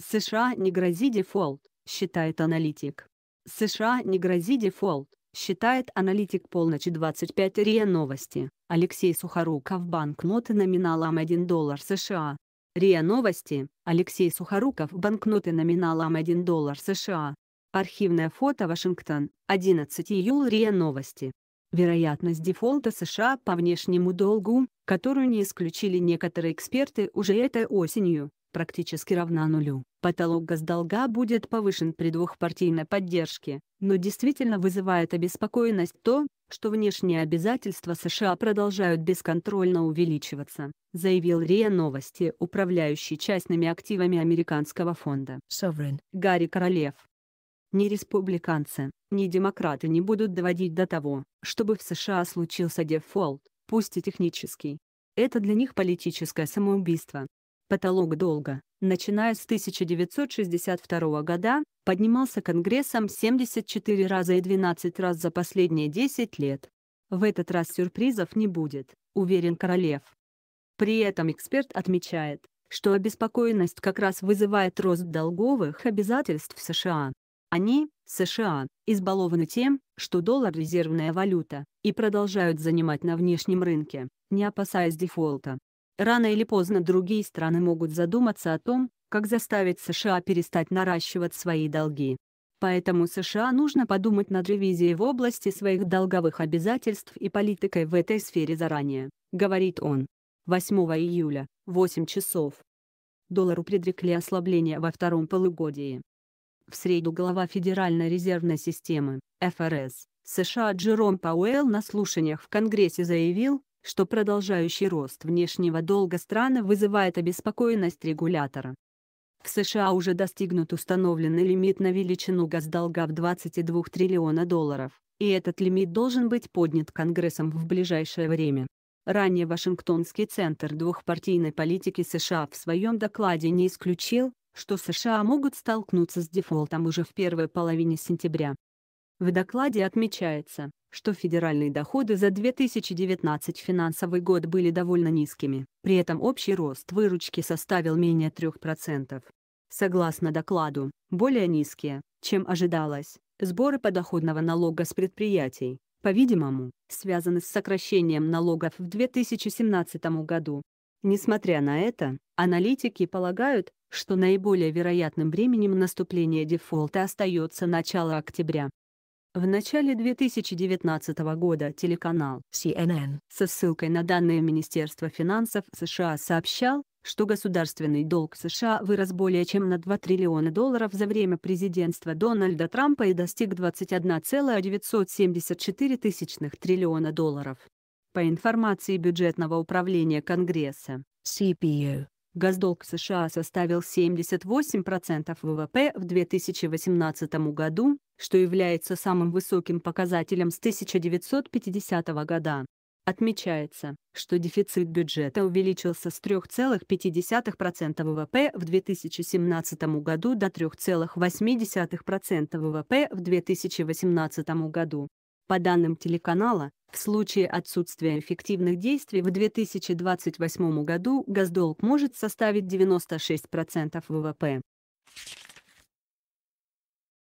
США не грозит дефолт, считает аналитик. США не грозит дефолт, считает аналитик полночи 25 РИА Новости, Алексей Сухоруков банкноты номиналом 1 доллар США. РИА Новости, Алексей Сухоруков банкноты номиналом 1 доллар США. Архивное фото Вашингтон, 11 июля РИА Новости. Вероятность дефолта США по внешнему долгу, которую не исключили некоторые эксперты уже этой осенью, практически равна нулю. Потолок госдолга будет повышен при двухпартийной поддержке, но действительно вызывает обеспокоенность то, что внешние обязательства США продолжают бесконтрольно увеличиваться, заявил РИА Новости, управляющий частными активами американского фонда. Sovereign. Гарри Королев. Ни республиканцы, ни демократы не будут доводить до того, чтобы в США случился дефолт, пусть и технический. Это для них политическое самоубийство, Потолок долга, начиная с 1962 года, поднимался Конгрессом 74 раза и 12 раз за последние 10 лет. В этот раз сюрпризов не будет, уверен Королев. При этом эксперт отмечает, что обеспокоенность как раз вызывает рост долговых обязательств США. Они, США, избалованы тем, что доллар – резервная валюта, и продолжают занимать на внешнем рынке, не опасаясь дефолта. Рано или поздно другие страны могут задуматься о том, как заставить США перестать наращивать свои долги. Поэтому США нужно подумать над ревизией в области своих долговых обязательств и политикой в этой сфере заранее, говорит он. 8 июля, 8 часов. Доллару предрекли ослабление во втором полугодии. В среду глава Федеральной резервной системы, ФРС, США Джером Пауэлл на слушаниях в Конгрессе заявил, что продолжающий рост внешнего долга страны вызывает обеспокоенность регулятора. В США уже достигнут установленный лимит на величину госдолга в 22 триллиона долларов, и этот лимит должен быть поднят Конгрессом в ближайшее время. Ранее Вашингтонский центр двухпартийной политики США в своем докладе не исключил, что США могут столкнуться с дефолтом уже в первой половине сентября. В докладе отмечается, что федеральные доходы за 2019 финансовый год были довольно низкими, при этом общий рост выручки составил менее 3%. Согласно докладу, более низкие, чем ожидалось, сборы подоходного налога с предприятий, по-видимому, связаны с сокращением налогов в 2017 году. Несмотря на это, аналитики полагают, что наиболее вероятным временем наступления дефолта остается начало октября. В начале 2019 года телеканал CNN со ссылкой на данные Министерства финансов США сообщал, что государственный долг США вырос более чем на 2 триллиона долларов за время президентства Дональда Трампа и достиг 21,974 тысячных триллиона долларов. По информации бюджетного управления Конгресса, CPU, Госдолг США составил 78% ВВП в 2018 году, что является самым высоким показателем с 1950 года. Отмечается, что дефицит бюджета увеличился с 3,5% ВВП в 2017 году до 3,8% ВВП в 2018 году. По данным телеканала, в случае отсутствия эффективных действий в 2028 году госдолг может составить 96% ВВП.